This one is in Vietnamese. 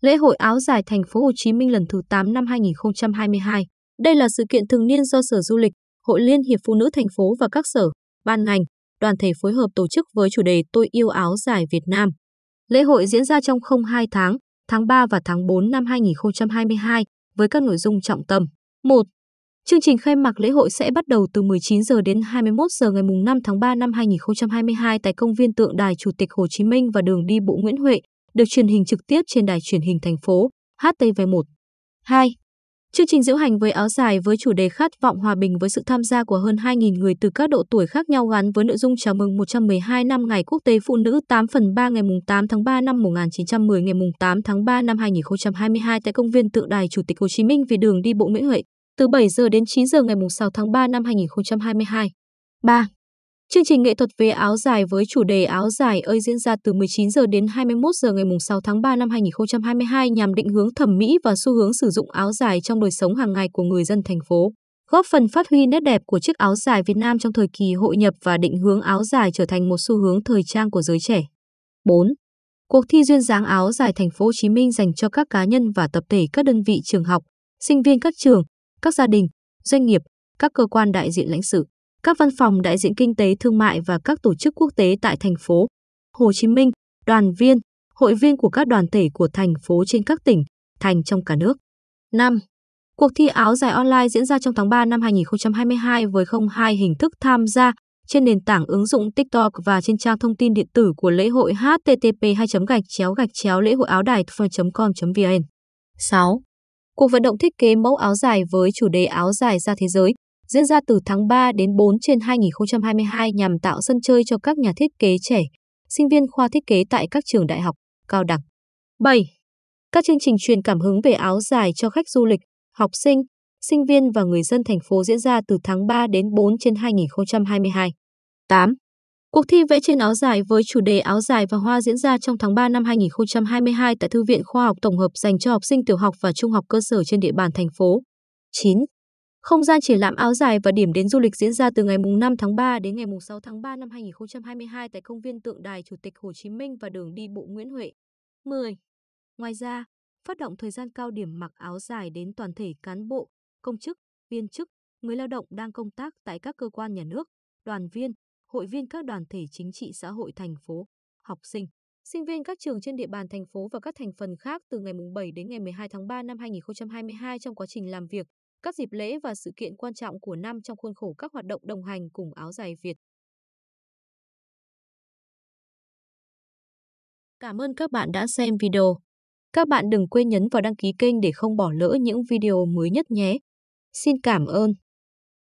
Lễ hội áo dài thành phố Hồ Chí Minh lần thứ 8 năm 2022. Đây là sự kiện thường niên do Sở Du lịch, Hội Liên hiệp Phụ nữ thành phố và các sở, ban ngành, đoàn thể phối hợp tổ chức với chủ đề Tôi yêu áo dài Việt Nam. Lễ hội diễn ra trong không 2 tháng, tháng 3 và tháng 4 năm 2022 với các nội dung trọng tâm. 1. Chương trình khai mạc lễ hội sẽ bắt đầu từ 19 giờ đến 21 giờ ngày 5 tháng 3 năm 2022 tại công viên tượng đài Chủ tịch Hồ Chí Minh và đường đi bộ Nguyễn Huệ, được truyền hình trực tiếp trên đài truyền hình thành phố HTV1. 2. Chương trình diễu hành với áo dài với chủ đề khát vọng hòa bình với sự tham gia của hơn 2.000 người từ các độ tuổi khác nhau gắn với nội dung chào mừng 112 năm Ngày Quốc tế Phụ nữ 8 phần 3 ngày 8 tháng 3 năm 1910 ngày 8 tháng 3 năm 2022 tại công viên tượng đài Chủ tịch Hồ Chí Minh vì đường đi bộ Nguyễn Huệ từ 7 giờ đến 9 giờ ngày 6 tháng 3 năm 2022. 3. Chương trình nghệ thuật về áo dài với chủ đề Áo dài ơi diễn ra từ 19 giờ đến 21 giờ ngày 6 tháng 3 năm 2022 nhằm định hướng thẩm mỹ và xu hướng sử dụng áo dài trong đời sống hàng ngày của người dân thành phố, góp phần phát huy nét đẹp của chiếc áo dài Việt Nam trong thời kỳ hội nhập và định hướng áo dài trở thành một xu hướng thời trang của giới trẻ. 4. Cuộc thi duyên dáng áo dài thành phố Hồ Chí Minh dành cho các cá nhân và tập thể các đơn vị trường học, sinh viên các trường, các gia đình, doanh nghiệp, các cơ quan đại diện lãnh sự các văn phòng đại diện kinh tế thương mại và các tổ chức quốc tế tại thành phố Hồ Chí Minh, đoàn viên, hội viên của các đoàn thể của thành phố trên các tỉnh, thành trong cả nước. 5. Cuộc thi áo dài online diễn ra trong tháng 3 năm 2022 với không hai hình thức tham gia trên nền tảng ứng dụng TikTok và trên trang thông tin điện tử của lễ hội http 2 gạch chéo gạch chéo lễ hội áo đài com vn 6. Cuộc vận động thiết kế mẫu áo dài với chủ đề áo dài ra thế giới, diễn ra từ tháng 3 đến 4 trên 2022 nhằm tạo sân chơi cho các nhà thiết kế trẻ, sinh viên khoa thiết kế tại các trường đại học, cao đẳng. 7. Các chương trình truyền cảm hứng về áo dài cho khách du lịch, học sinh, sinh viên và người dân thành phố diễn ra từ tháng 3 đến 4 trên 2022. 8. Cuộc thi vẽ trên áo dài với chủ đề áo dài và hoa diễn ra trong tháng 3 năm 2022 tại Thư viện Khoa học Tổng hợp dành cho học sinh tiểu học và trung học cơ sở trên địa bàn thành phố. 9. Không gian triển lãm áo dài và điểm đến du lịch diễn ra từ ngày 5 tháng 3 đến ngày 6 tháng 3 năm 2022 tại công viên tượng đài Chủ tịch Hồ Chí Minh và đường đi bộ Nguyễn Huệ. 10. Ngoài ra, phát động thời gian cao điểm mặc áo dài đến toàn thể cán bộ, công chức, viên chức, người lao động đang công tác tại các cơ quan nhà nước, đoàn viên, hội viên các đoàn thể chính trị xã hội thành phố, học sinh, sinh viên các trường trên địa bàn thành phố và các thành phần khác từ ngày 7 đến ngày 12 tháng 3 năm 2022 trong quá trình làm việc, các dịp lễ và sự kiện quan trọng của năm trong khuôn khổ các hoạt động đồng hành cùng áo dài Việt. Cảm ơn các bạn đã xem video. Các bạn đừng quên nhấn vào đăng ký kênh để không bỏ lỡ những video mới nhất nhé. Xin cảm ơn.